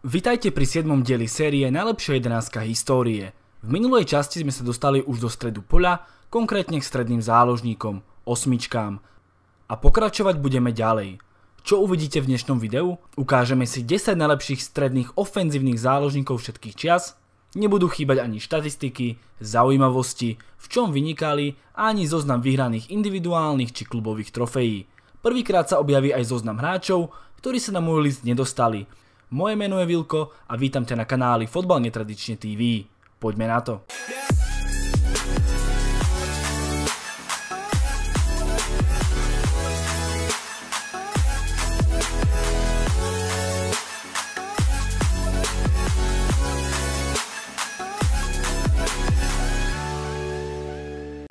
Vitajte pri 7. dieli série Najlepšia 11 histórie. V minulej časti sme sa dostali už do stredu poľa, konkrétne k stredným záložníkom, osmičkám. A pokračovať budeme ďalej. Čo uvidíte v dnešnom videu? Ukážeme si 10 najlepších stredných ofenzívnych záložníkov všetkých čias. Nebudú chýbať ani štatistiky, zaujímavosti, v čom vynikali a ani zoznam vyhraných individuálnych či klubových trofejí. Prvýkrát sa objaví aj zoznam hráčov, ktorí sa na môj list nedostali – moje meno je Vilko a vítam ťa na kanáli Fotbal netradične TV. Poďme na to.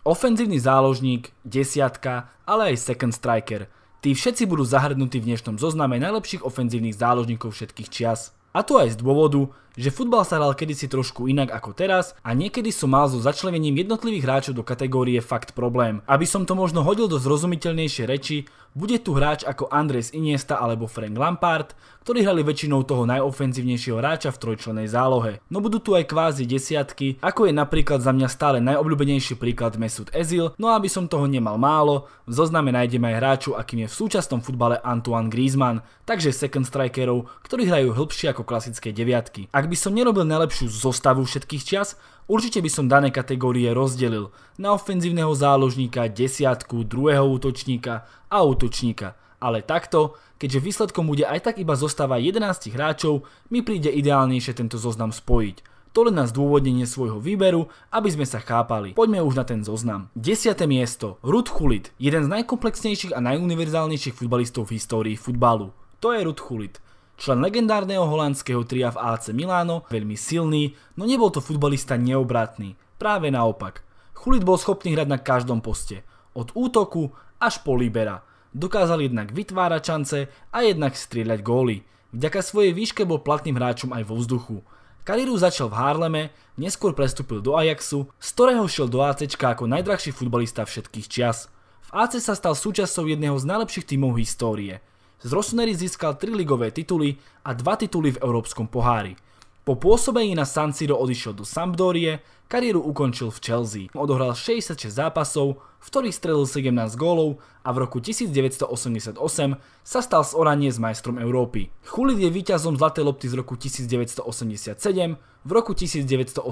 Ofenzívny záložník, desiatka, ale aj second striker – Tí všetci budú zahrnutí v dnešnom zozname najlepších ofenzívnych záložníkov všetkých čias. A to aj z dôvodu, že futbal sa hral kedysi trošku inak ako teraz a niekedy som mal so začlenením jednotlivých hráčov do kategórie fakt problém. Aby som to možno hodil do zrozumiteľnejšej reči, bude tu hráč ako Andres Iniesta alebo Frank Lampard, ktorí hrali väčšinou toho najofenzívnejšieho hráča v trojčlenej zálohe. No budú tu aj kvázi desiatky, ako je napríklad za mňa stále najobľúbenejší príklad Mesut Ezil, no aby som toho nemal málo, v zozname nájdeme aj hráču, akým je v súčasnom futbale Antoine Griezmann, takže second strikerov, ktorí hrajú hĺbšie ako klasické deviatky. Ak by som nerobil najlepšiu zostavu všetkých čas. Určite by som dané kategórie rozdelil na ofenzívneho záložníka, desiatku, druhého útočníka a útočníka. Ale takto, keďže výsledkom bude aj tak iba zostáva 11 hráčov, mi príde ideálnejšie tento zoznam spojiť. To len na zdôvodnenie svojho výberu, aby sme sa chápali. Poďme už na ten zoznam. 10. miesto. Rud Chulit, jeden z najkomplexnejších a najuniverzálnejších futbalistov v histórii futbalu. To je Rud Chulit člen legendárneho holandského tria v AC Milano, veľmi silný, no nebol to futbalista neobratný, práve naopak. Chulit bol schopný hrať na každom poste, od útoku až po libera. Dokázal jednak vytvárať šance a jednak strieľať góly. Vďaka svojej výške bol platným hráčom aj vo vzduchu. Kariéru začal v Harleme, neskôr prestúpil do Ajaxu, z ktorého šiel do AC ako najdrahší futbalista všetkých čias. V AC sa stal súčasťou jedného z najlepších tímov histórie – z Rossoneri získal tri ligové tituly a dva tituly v Európskom pohári. Po pôsobení na San Siro odišiel do Sampdorie, kariéru ukončil v Chelsea. Odohral 66 zápasov, v ktorých strelil 17 gólov a v roku 1988 sa stal z Oranie s majstrom Európy. Chulid je víťazom Zlaté lopty z roku 1987, v roku 1988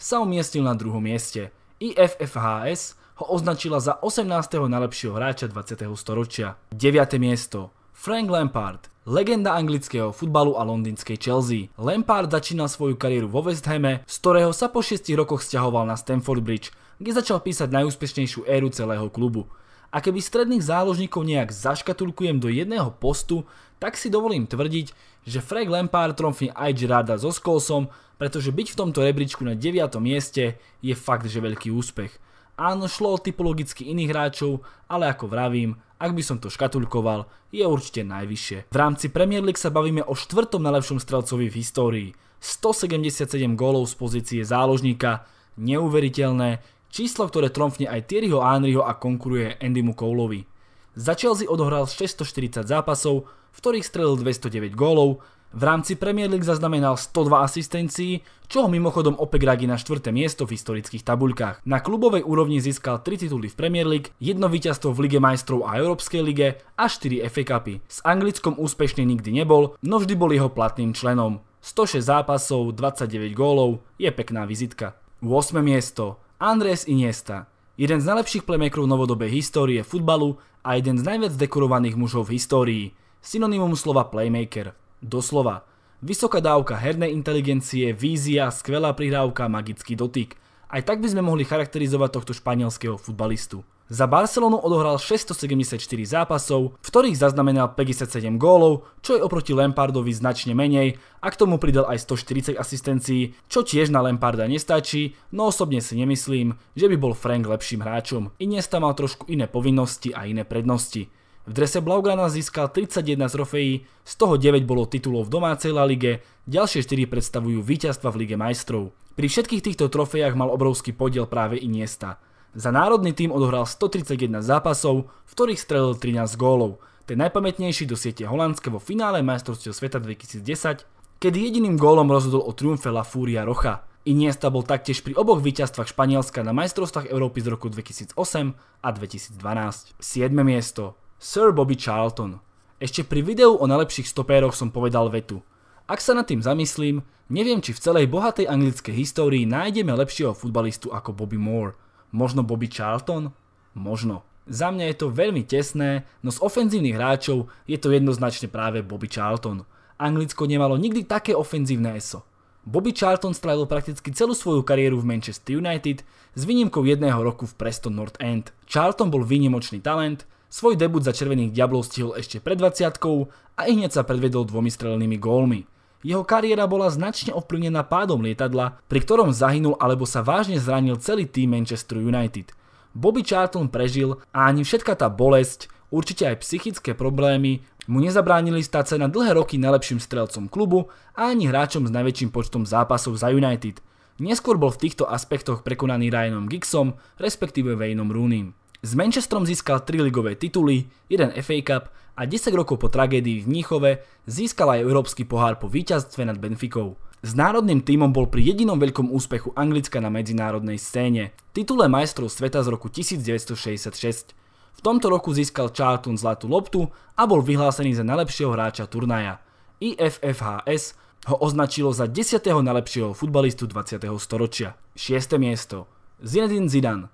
sa umiestnil na druhom mieste. IFFHS ho označila za 18. najlepšieho hráča 20. storočia. 9. miesto Frank Lampard, legenda anglického futbalu a londýnskej Chelsea. Lampard začínal svoju kariéru vo West Hame, z ktorého sa po 6 rokoch stiahoval na Stamford Bridge, kde začal písať najúspešnejšiu éru celého klubu. A keby stredných záložníkov nejak zaškatulkujem do jedného postu, tak si dovolím tvrdiť, že Frank Lampard tromfí aj Gerarda so Skolsom, pretože byť v tomto rebríčku na 9. mieste je fakt, že veľký úspech. Áno, šlo o typologicky iných hráčov, ale ako vravím, ak by som to škatulkoval, je určite najvyššie. V rámci Premier League sa bavíme o štvrtom najlepšom strelcovi v histórii. 177 gólov z pozície záložníka, neuveriteľné, číslo, ktoré tromfne aj Thierryho Anryho a konkuruje Andymu Koulovi. Za Chelsea odohral 640 zápasov, v ktorých strelil 209 gólov, v rámci Premier League zaznamenal 102 asistencií, čo ho mimochodom opäť radí na 4. miesto v historických tabuľkách. Na klubovej úrovni získal 3 tituly v Premier League, jedno víťazstvo v Lige majstrov a Európskej lige a 4 FA Cupy. S Anglickom úspešne nikdy nebol, no vždy bol jeho platným členom. 106 zápasov, 29 gólov, je pekná vizitka. 8. miesto. Andrés Iniesta. Jeden z najlepších plemekrov novodobej histórie futbalu a jeden z najviac dekorovaných mužov v histórii synonymum slova playmaker. Doslova. Vysoká dávka hernej inteligencie, vízia, skvelá prihrávka, magický dotyk. Aj tak by sme mohli charakterizovať tohto španielského futbalistu. Za Barcelonu odohral 674 zápasov, v ktorých zaznamenal 57 gólov, čo je oproti Lampardovi značne menej a k tomu pridal aj 140 asistencií, čo tiež na Lamparda nestačí, no osobne si nemyslím, že by bol Frank lepším hráčom. Iniesta mal trošku iné povinnosti a iné prednosti. V drese Blaugrana získal 31 trofejí, z toho 9 bolo titulov v domácej La Lige, ďalšie 4 predstavujú víťazstva v Lige majstrov. Pri všetkých týchto trofejach mal obrovský podiel práve Iniesta. Za národný tým odohral 131 zápasov, v ktorých strelil 13 gólov. Ten najpamätnejší do siete holandské vo finále majstrovstiev sveta 2010, kedy jediným gólom rozhodol o triumfe La Furia Rocha. Iniesta bol taktiež pri oboch víťazstvách Španielska na majstrovstvách Európy z roku 2008 a 2012. 7. miesto Sir Bobby Charlton. Ešte pri videu o najlepších stopéroch som povedal vetu. Ak sa nad tým zamyslím, neviem či v celej bohatej anglickej histórii nájdeme lepšieho futbalistu ako Bobby Moore. Možno Bobby Charlton? Možno. Za mňa je to veľmi tesné, no z ofenzívnych hráčov je to jednoznačne práve Bobby Charlton. Anglicko nemalo nikdy také ofenzívne ESO. Bobby Charlton strávil prakticky celú svoju kariéru v Manchester United s výnimkou jedného roku v Preston North End. Charlton bol výnimočný talent, svoj debut za Červených diablov stihol ešte pred 20 a i hneď sa predvedol dvomi strelnými gólmi. Jeho kariéra bola značne ovplyvnená pádom lietadla, pri ktorom zahynul alebo sa vážne zranil celý tým Manchester United. Bobby Charlton prežil a ani všetka tá bolesť, určite aj psychické problémy, mu nezabránili stať sa na dlhé roky najlepším strelcom klubu a ani hráčom s najväčším počtom zápasov za United. Neskôr bol v týchto aspektoch prekonaný Ryanom Giggsom, respektíve Wayneom Rooneym. S Manchesterom získal 3 ligové tituly, 1 FA Cup a 10 rokov po tragédii v Mníchove získal aj európsky pohár po víťazstve nad Benficou. S národným týmom bol pri jedinom veľkom úspechu Anglicka na medzinárodnej scéne, titule majstrov sveta z roku 1966. V tomto roku získal Charlton zlatú loptu a bol vyhlásený za najlepšieho hráča turnaja. IFFHS ho označilo za 10. najlepšieho futbalistu 20. storočia. 6. miesto Zinedine Zidane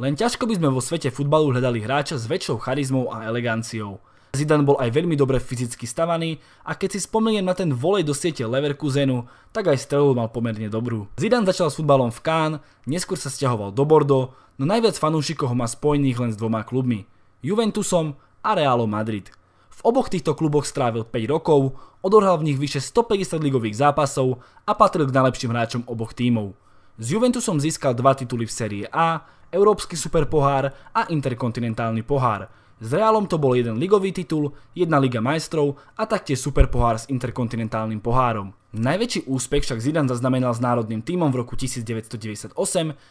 len ťažko by sme vo svete futbalu hľadali hráča s väčšou charizmou a eleganciou. Zidane bol aj veľmi dobre fyzicky stavaný a keď si spomeniem na ten volej do siete Leverkusenu, tak aj strelu mal pomerne dobrú. Zidane začal s futbalom v Cannes, neskôr sa stiahoval do Bordeaux, no najviac fanúšikov ho má spojených len s dvoma klubmi, Juventusom a Realom Madrid. V oboch týchto kluboch strávil 5 rokov, odohral v nich vyše 150 ligových zápasov a patril k najlepším hráčom oboch tímov. S Juventusom získal dva tituly v serie A, Európsky superpohár a Interkontinentálny pohár. S Realom to bol jeden ligový titul, jedna Liga majstrov a taktiež superpohár s Interkontinentálnym pohárom. Najväčší úspech však Zidane zaznamenal s národným tímom v roku 1998,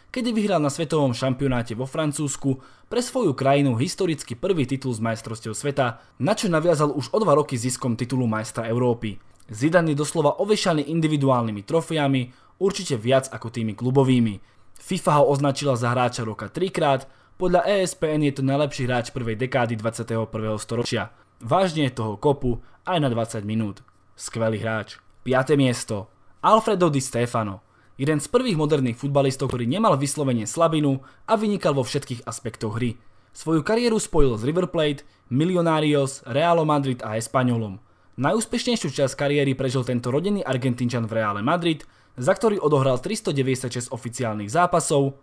kedy vyhral na svetovom šampionáte vo Francúzsku pre svoju krajinu historicky prvý titul s majstrovstiev sveta, na čo naviazal už o dva roky ziskom titulu majstra Európy. Zidane je doslova ovešaný individuálnymi trofiami, určite viac ako tými klubovými. FIFA ho označila za hráča roka trikrát, podľa ESPN je to najlepší hráč prvej dekády 21. storočia. Vážne toho kopu aj na 20 minút. Skvelý hráč. 5. miesto. Alfredo Di Stefano. Jeden z prvých moderných futbalistov, ktorý nemal vyslovene slabinu a vynikal vo všetkých aspektoch hry. Svoju kariéru spojil s River Plate, Milionarios, Realo Madrid a Espanolom. Najúspešnejšiu časť kariéry prežil tento rodený Argentínčan v Reále Madrid za ktorý odohral 396 oficiálnych zápasov,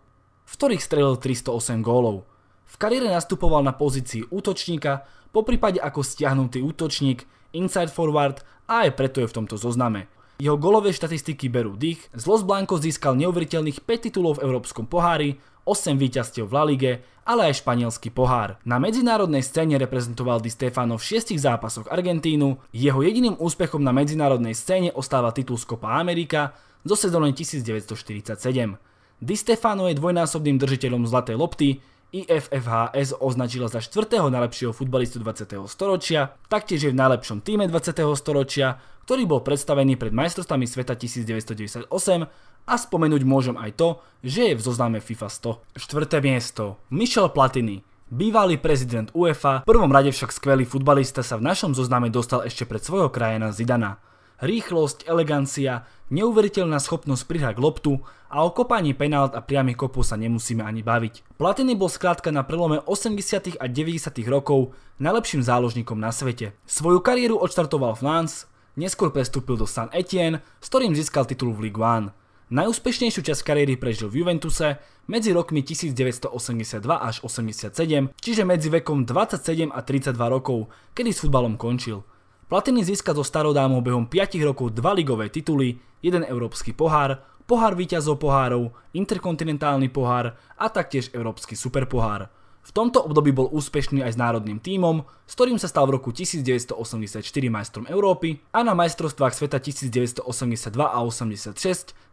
v ktorých strelil 308 gólov. V kariére nastupoval na pozícii útočníka, po prípade ako stiahnutý útočník, inside forward a aj preto je v tomto zozname. Jeho golové štatistiky berú dých, z Los Blancos získal neuveriteľných 5 titulov v Európskom pohári, 8 víťazstiev v La Lige, ale aj španielský pohár. Na medzinárodnej scéne reprezentoval Di Stefano v 6 zápasoch Argentínu, jeho jediným úspechom na medzinárodnej scéne ostáva titul z Copa America, zo sezóny 1947. Di Stefano je dvojnásobným držiteľom zlatej lopty, IFFHS označila za štvrtého najlepšieho futbalistu 20. storočia, taktiež je v najlepšom týme 20. storočia, ktorý bol predstavený pred majstrostami sveta 1998 a spomenúť môžem aj to, že je v zozname FIFA 100. 4. miesto. Michel Platini. Bývalý prezident UEFA, v prvom rade však skvelý futbalista sa v našom zozname dostal ešte pred svojho krajena Zidana rýchlosť, elegancia, neuveriteľná schopnosť prihrať loptu a o kopaní penált a priamých kopov sa nemusíme ani baviť. Platiny bol skrátka na prelome 80. a 90. rokov najlepším záložníkom na svete. Svoju kariéru odštartoval v Nance, neskôr prestúpil do San Etienne, s ktorým získal titul v Ligue 1. Najúspešnejšiu časť kariéry prežil v Juventuse medzi rokmi 1982 až 87, čiže medzi vekom 27 a 32 rokov, kedy s futbalom končil. Platiny získa zo starodámov behom 5 rokov dva ligové tituly, jeden európsky pohár, pohár víťazov pohárov, interkontinentálny pohár a taktiež európsky superpohár. V tomto období bol úspešný aj s národným tímom, s ktorým sa stal v roku 1984 majstrom Európy a na majstrovstvách sveta 1982 a 86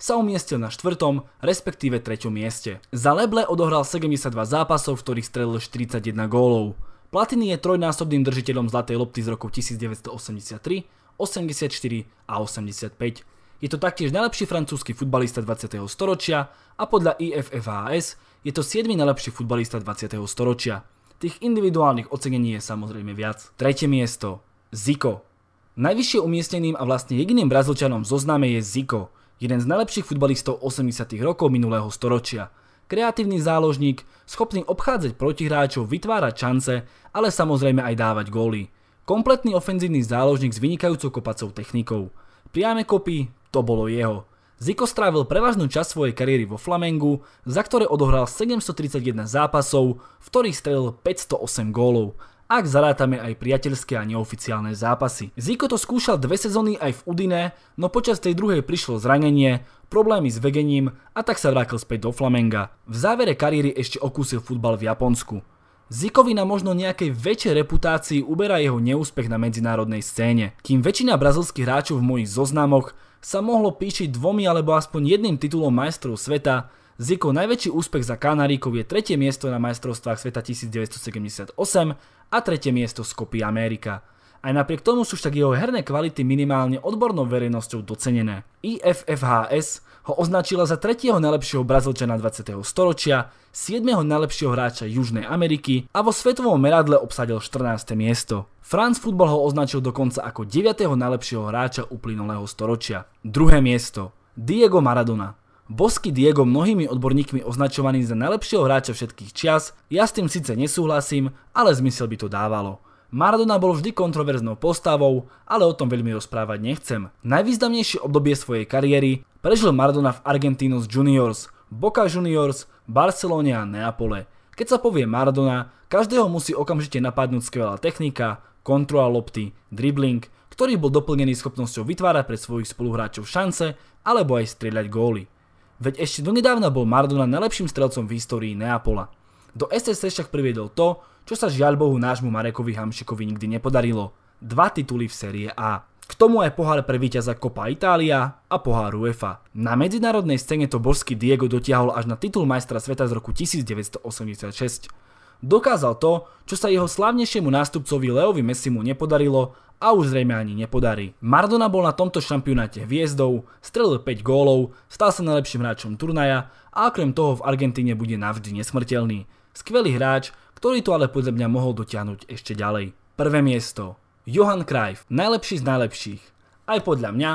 sa umiestnil na štvrtom, respektíve treťom mieste. Za Leble odohral 72 zápasov, v ktorých strelil 41 gólov. Platini je trojnásobným držiteľom zlatej lopty z roku 1983, 84 a 85. Je to taktiež najlepší francúzsky futbalista 20. storočia a podľa IFFAS je to 7. najlepší futbalista 20. storočia. Tých individuálnych ocenení je samozrejme viac. Tretie miesto. Zico. Najvyššie umiestneným a vlastne jediným brazilčanom zozname je Zico, jeden z najlepších futbalistov 80. rokov minulého storočia kreatívny záložník, schopný obchádzať protihráčov, vytvárať šance, ale samozrejme aj dávať góly. Kompletný ofenzívny záložník s vynikajúcou kopacou technikou. Priame kopy, to bolo jeho. Zico strávil prevažnú časť svojej kariéry vo Flamengu, za ktoré odohral 731 zápasov, v ktorých strelil 508 gólov ak zarátame aj priateľské a neoficiálne zápasy. Zico to skúšal dve sezóny aj v Udine, no počas tej druhej prišlo zranenie, problémy s vegením a tak sa vrátil späť do Flamenga. V závere kariéry ešte okúsil futbal v Japonsku. Zikovi na možno nejakej väčšej reputácii uberá jeho neúspech na medzinárodnej scéne. Kým väčšina brazilských hráčov v mojich zoznamoch sa mohlo píšiť dvomi alebo aspoň jedným titulom majstrov sveta, Zikov najväčší úspech za kanaríkov je tretie miesto na majstrovstvách sveta 1978 a tretie miesto skopí Amerika. Aj napriek tomu sú však jeho herné kvality minimálne odbornou verejnosťou docenené. IFFHS ho označila za tretieho najlepšieho Brazilčana 20. storočia, 7. najlepšieho hráča Južnej Ameriky a vo svetovom meradle obsadil 14. miesto. France Football ho označil dokonca ako 9. najlepšieho hráča uplynulého storočia. Druhé miesto. Diego Maradona. Bosky Diego mnohými odborníkmi označovaný za najlepšieho hráča všetkých čias, ja s tým síce nesúhlasím, ale zmysel by to dávalo. Maradona bol vždy kontroverznou postavou, ale o tom veľmi rozprávať nechcem. Najvýznamnejšie obdobie svojej kariéry prežil Maradona v Argentinos Juniors, Boca Juniors, Barcelone a Neapole. Keď sa povie Maradona, každého musí okamžite napadnúť skvelá technika, kontrola lopty, dribbling, ktorý bol doplnený schopnosťou vytvárať pre svojich spoluhráčov šance alebo aj strieľať góly. Veď ešte donedávna bol Maradona najlepším strelcom v histórii Neapola. Do SSC však priviedol to, čo sa žiaľ Bohu nášmu Marekovi Hamšikovi nikdy nepodarilo. Dva tituly v série A. K tomu aj pohár pre víťaza Copa Itália a pohár UEFA. Na medzinárodnej scéne to božský Diego dotiahol až na titul majstra sveta z roku 1986 dokázal to, čo sa jeho slavnejšiemu nástupcovi Leovi Messimu nepodarilo a už zrejme ani nepodarí. Maradona bol na tomto šampionáte hviezdou, strelil 5 gólov, stal sa najlepším hráčom turnaja a okrem toho v Argentíne bude navždy nesmrteľný. Skvelý hráč, ktorý to ale podľa mňa mohol dotiahnuť ešte ďalej. Prvé miesto. Johan Cruyff, najlepší z najlepších. Aj podľa mňa,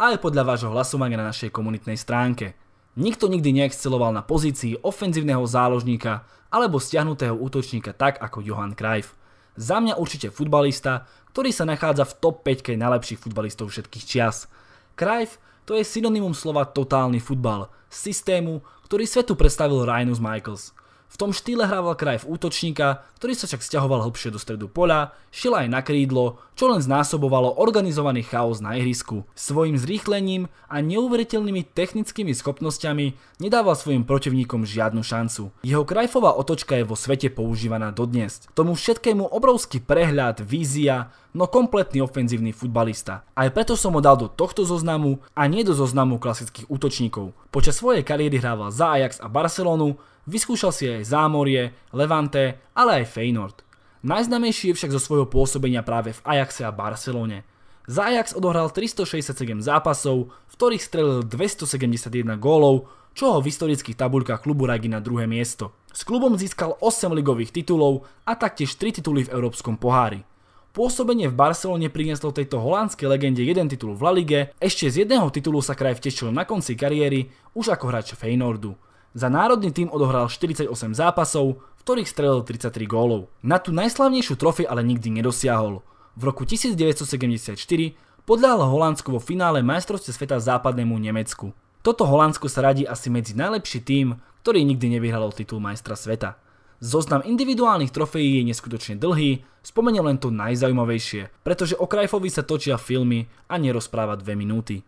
aj podľa vášho hlasovania na našej komunitnej stránke. Nikto nikdy neexceloval na pozícii ofenzívneho záložníka alebo stiahnutého útočníka tak ako Johan Cruyff. Za mňa určite futbalista, ktorý sa nachádza v top 5 najlepších futbalistov všetkých čias. Cruyff to je synonymum slova totálny futbal, systému, ktorý svetu predstavil Rhinus Michaels – v tom štýle hrával kraj v útočníka, ktorý sa však stiahoval hlbšie do stredu poľa, šiel aj na krídlo, čo len znásobovalo organizovaný chaos na ihrisku. Svojim zrýchlením a neuveriteľnými technickými schopnosťami nedával svojim protivníkom žiadnu šancu. Jeho krajfová otočka je vo svete používaná dodnes. Tomu všetkému obrovský prehľad, vízia, no kompletný ofenzívny futbalista. Aj preto som ho dal do tohto zoznamu a nie do zoznamu klasických útočníkov. Počas svojej kariéry hrával za Ajax a Barcelonu, Vyskúšal si aj Zámorie, Levante, ale aj Feyenoord. Najznamejší je však zo svojho pôsobenia práve v Ajaxe a Barcelone. Za Ajax odohral 367 zápasov, v ktorých strelil 271 gólov, čo ho v historických tabuľkách klubu radí na druhé miesto. S klubom získal 8 ligových titulov a taktiež 3 tituly v Európskom pohári. Pôsobenie v Barcelone prinieslo tejto holandskej legende jeden titul v La Lige, ešte z jedného titulu sa kraj vtešil na konci kariéry už ako hráč Feynordu. Za národný tým odohral 48 zápasov, v ktorých strelil 33 gólov. Na tú najslavnejšiu trofej ale nikdy nedosiahol. V roku 1974 podľal Holandsku vo finále majstrovstve sveta západnému Nemecku. Toto Holandsko sa radí asi medzi najlepší tým, ktorý nikdy nevyhral titul majstra sveta. Zoznam individuálnych trofejí je neskutočne dlhý, spomeniem len to najzaujímavejšie, pretože o Krajfovi sa točia filmy a nerozpráva dve minúty.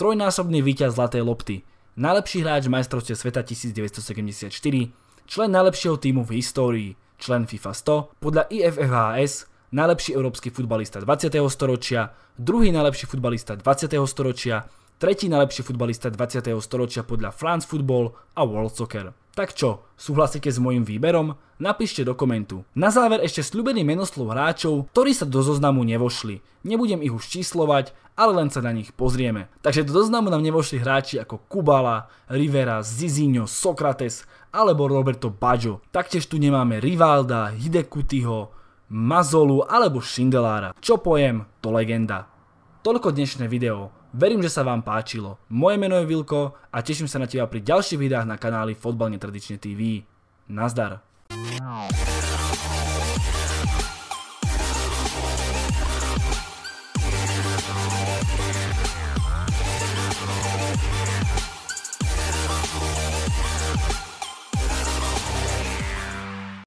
Trojnásobný víťaz Zlatej lopty, najlepší hráč majstrovstie sveta 1974, člen najlepšieho týmu v histórii, člen FIFA 100, podľa IFFHS najlepší európsky futbalista 20. storočia, druhý najlepší futbalista 20. storočia, tretí najlepší futbalista 20. storočia podľa France Football a World Soccer. Tak čo, súhlasíte s môjim výberom? Napíšte do komentu. Na záver ešte sľubený menoslov hráčov, ktorí sa do zoznamu nevošli. Nebudem ich už číslovať, ale len sa na nich pozrieme. Takže do zoznamu nám nevošli hráči ako Kubala, Rivera, Zizinho, Sokrates alebo Roberto Baggio. Taktiež tu nemáme Rivalda, Hidekutiho, Mazolu alebo Šindelára. Čo pojem, to legenda. Toľko dnešné video. Verím, že sa vám páčilo. Moje meno je Vilko a teším sa na teba pri ďalších videách na kanáli Fotbal netradične TV. Nazdar. Wow.